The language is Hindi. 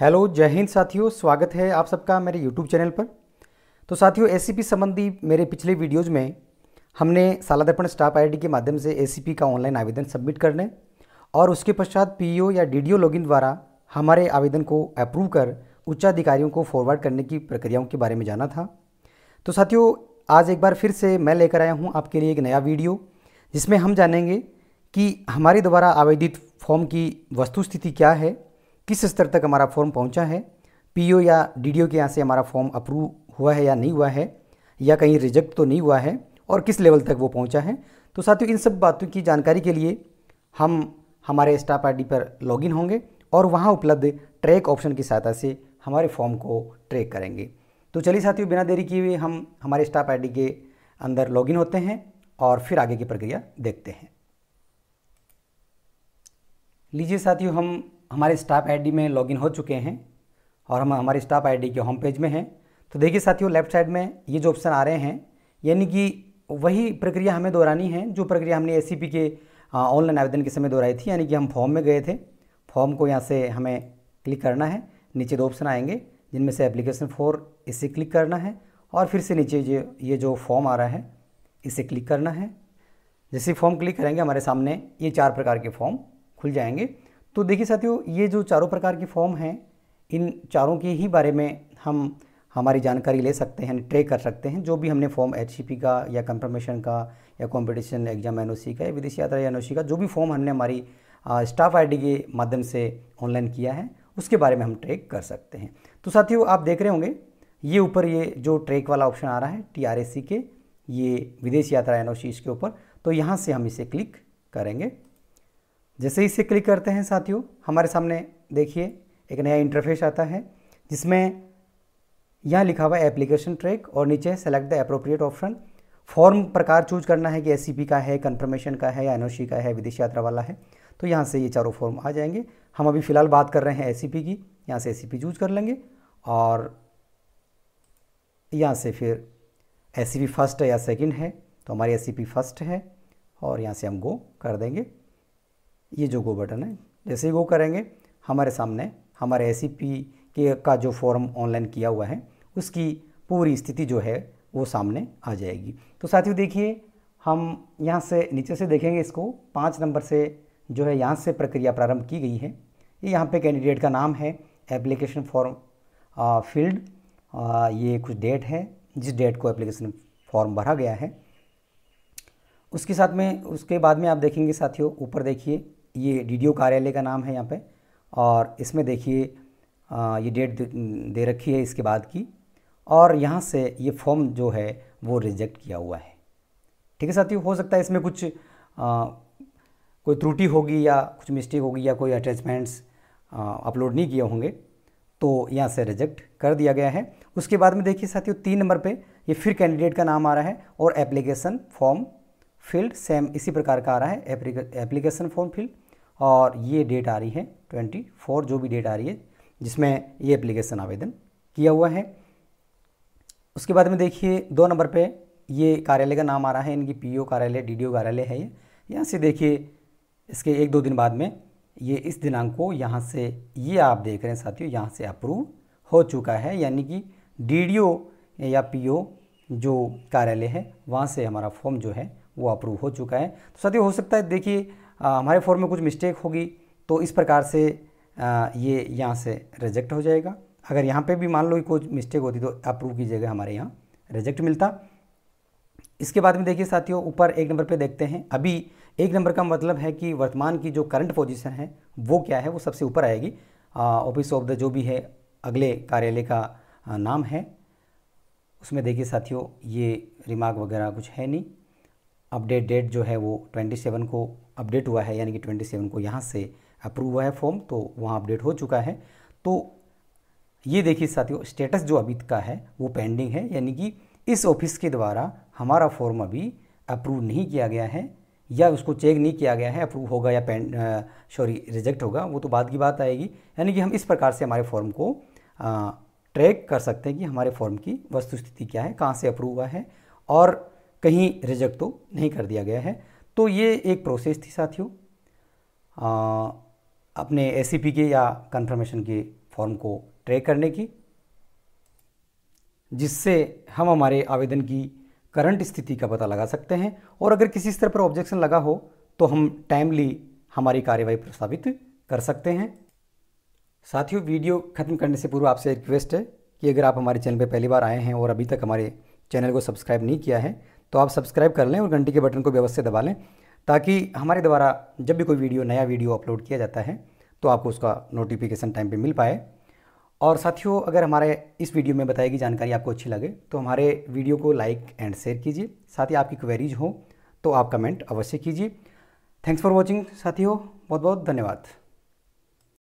हेलो जय हिंद साथियों स्वागत है आप सबका मेरे यूट्यूब चैनल पर तो साथियों ए संबंधी मेरे पिछले वीडियोज़ में हमने साला दर्पण स्टाफ आईडी के माध्यम से ए का ऑनलाइन आवेदन सबमिट करने और उसके पश्चात पी e या डी डी द्वारा हमारे आवेदन को अप्रूव कर उच्चाधिकारियों को फॉरवर्ड करने की प्रक्रियाओं के बारे में जाना था तो साथियों आज एक बार फिर से मैं लेकर आया हूँ आपके लिए एक नया वीडियो जिसमें हम जानेंगे कि हमारे द्वारा आवेदित फॉर्म की वस्तुस्थिति क्या है किस स्तर तक हमारा फॉर्म पहुंचा है पीओ या डीडीओ के यहाँ से हमारा फॉर्म अप्रूव हुआ है या नहीं हुआ है या कहीं रिजेक्ट तो नहीं हुआ है और किस लेवल तक वो पहुंचा है तो साथियों इन सब बातों की जानकारी के लिए हम हमारे स्टाफ आईडी पर लॉगिन होंगे और वहाँ उपलब्ध ट्रैक ऑप्शन की सहायता से हमारे फॉर्म को ट्रैक करेंगे तो चलिए साथियों बिना देरी किए हुए हम हमारे स्टाफ आईडी के अंदर लॉगिन होते हैं और फिर आगे की प्रक्रिया देखते हैं लीजिए साथियों हम हमारे स्टाफ आईडी में लॉगिन हो चुके हैं और हम हमारे स्टाफ आईडी के होम पेज में हैं तो देखिए साथियों लेफ्ट साइड में ये जो ऑप्शन आ रहे हैं यानी कि वही प्रक्रिया हमें दोहरानी है जो प्रक्रिया हमने ए के ऑनलाइन आवेदन के समय दोहराई थी यानी कि हम फॉर्म में गए थे फॉर्म को यहाँ से हमें क्लिक करना है नीचे दो ऑप्शन आएंगे जिनमें से एप्लीकेशन फॉर इसे क्लिक करना है और फिर से नीचे ये ये जो फॉर्म आ रहा है इसे क्लिक करना है जैसे फॉर्म क्लिक करेंगे हमारे सामने ये चार प्रकार के फॉर्म खुल जाएंगे तो देखिए साथियों ये जो चारों प्रकार की फॉर्म हैं इन चारों के ही बारे में हम हमारी जानकारी ले सकते हैं ट्रे कर सकते हैं जो भी हमने फॉर्म एच का या कंफर्मेशन का या कॉम्पिटिशन एग्जाम एन का या विदेशी यात्रा एन का जो भी फॉर्म हमने हमारी स्टाफ आईडी के माध्यम से ऑनलाइन किया है उसके बारे में हम ट्रैक कर सकते हैं तो साथियों आप देख रहे होंगे ये ऊपर ये जो ट्रैक वाला ऑप्शन आ रहा है टी के ये विदेश यात्रा एन इसके ऊपर तो यहाँ से हम इसे क्लिक करेंगे जैसे ही इसे क्लिक करते हैं साथियों हमारे सामने देखिए एक नया इंटरफेस आता है जिसमें यहाँ लिखा हुआ एप्लीकेशन ट्रैक और नीचे select the appropriate option form प्रकार चूज करना है कि एस का है कन्फर्मेशन का है या एन का है विदेश यात्रा वाला है तो यहाँ से ये चारों फॉर्म आ जाएंगे हम अभी फ़िलहाल बात कर रहे हैं एस की यहाँ से एस चूज कर लेंगे और यहाँ से फिर एस फर्स्ट है या सेकेंड है तो हमारी एस फर्स्ट है और यहाँ से हम गो कर देंगे ये जो गो बटन है जैसे ही वो करेंगे हमारे सामने हमारे एस e के का जो फॉर्म ऑनलाइन किया हुआ है उसकी पूरी स्थिति जो है वो सामने आ जाएगी तो साथियों देखिए हम यहाँ से नीचे से देखेंगे इसको पाँच नंबर से जो है यहाँ से प्रक्रिया प्रारंभ की गई है ये यहाँ पे कैंडिडेट का नाम है एप्लीकेशन फॉर्म फील्ड ये कुछ डेट है जिस डेट को एप्लीकेशन फॉर्म भरा गया है उसके साथ में उसके बाद में आप देखेंगे साथियों ऊपर देखिए ये डी कार्यालय का नाम है यहाँ पे और इसमें देखिए ये डेट दे रखी है इसके बाद की और यहाँ से ये फॉर्म जो है वो रिजेक्ट किया हुआ है ठीक है साथियों हो सकता है इसमें कुछ आ, कोई त्रुटि होगी या कुछ मिस्टेक होगी या कोई अटैचमेंट्स अपलोड नहीं किए होंगे तो यहाँ से रिजेक्ट कर दिया गया है उसके बाद में देखिए साथियों तीन नंबर पे ये फिर कैंडिडेट का नाम आ रहा है और एप्लीकेशन फॉर्म फील्ड सेम इसी प्रकार का आ रहा है एप्लीकेशन फॉर्म फील्ड और ये डेट आ रही है ट्वेंटी फोर जो भी डेट आ रही है जिसमें ये एप्लीकेशन आवेदन किया हुआ है उसके बाद में देखिए दो नंबर पे ये कार्यालय का नाम आ रहा है इनकी पीओ कार्यालय डीडीओ कार्यालय है ये यहाँ से देखिए इसके एक दो दिन बाद में ये इस दिनांक को यहाँ से ये आप देख रहे हैं साथियों यहाँ से अप्रूव हो चुका है यानी कि डी या पी जो कार्यालय है वहाँ से हमारा फॉर्म जो है वो अप्रूव हो चुका है तो साथियों हो सकता है देखिए हमारे फॉर्म में कुछ मिस्टेक होगी तो इस प्रकार से आ, ये यहाँ से रिजेक्ट हो जाएगा अगर यहाँ पे भी मान लो कि कोई मिस्टेक होती तो अप्रूव की जगह हमारे यहाँ रिजेक्ट मिलता इसके बाद में देखिए साथियों ऊपर एक नंबर पे देखते हैं अभी एक नंबर का मतलब है कि वर्तमान की जो करंट पोजिशन है वो क्या है वो सबसे ऊपर आएगी ऑफिस ऑफ द जो भी है अगले कार्यालय का आ, नाम है उसमें देखिए साथियों ये रिमार्क वगैरह कुछ है नहीं अपडेट डेट जो है वो 27 को अपडेट हुआ है यानी कि 27 को यहाँ से अप्रूव हुआ है फॉर्म तो वहाँ अपडेट हो चुका है तो ये देखिए साथियों स्टेटस जो अभी का है वो पेंडिंग है यानी कि इस ऑफिस के द्वारा हमारा फॉर्म अभी अप्रूव नहीं किया गया है या उसको चेक नहीं किया गया है अप्रूव होगा या पेंड सॉरी रिजेक्ट होगा वो तो बाद की बात आएगी यानी कि हम इस प्रकार से हमारे फॉर्म को आ, ट्रैक कर सकते हैं कि हमारे फॉर्म की वस्तुस्थिति क्या है कहाँ से अप्रूव हुआ है और कहीं रिजेक्ट तो नहीं कर दिया गया है तो ये एक प्रोसेस थी साथियों अपने एस के या कन्फर्मेशन के फॉर्म को ट्रैक करने की जिससे हम हमारे आवेदन की करंट स्थिति का पता लगा सकते हैं और अगर किसी स्तर पर ऑब्जेक्शन लगा हो तो हम टाइमली हमारी कार्यवाही प्रस्तावित कर सकते हैं साथियों वीडियो खत्म करने से पूर्व आपसे रिक्वेस्ट है कि अगर आप हमारे चैनल पर पहली बार आए हैं और अभी तक हमारे चैनल को सब्सक्राइब नहीं किया है तो आप सब्सक्राइब कर लें और घंटी के बटन को व्यवस्थित दबा लें ताकि हमारे द्वारा जब भी कोई वीडियो नया वीडियो अपलोड किया जाता है तो आपको उसका नोटिफिकेशन टाइम पे मिल पाए और साथियों अगर हमारे इस वीडियो में बताई गई जानकारी आपको अच्छी लगे तो हमारे वीडियो को लाइक एंड शेयर कीजिए साथ ही आपकी क्वेरीज हो तो आप कमेंट अवश्य कीजिए थैंक्स फॉर वॉचिंग साथियों बहुत बहुत धन्यवाद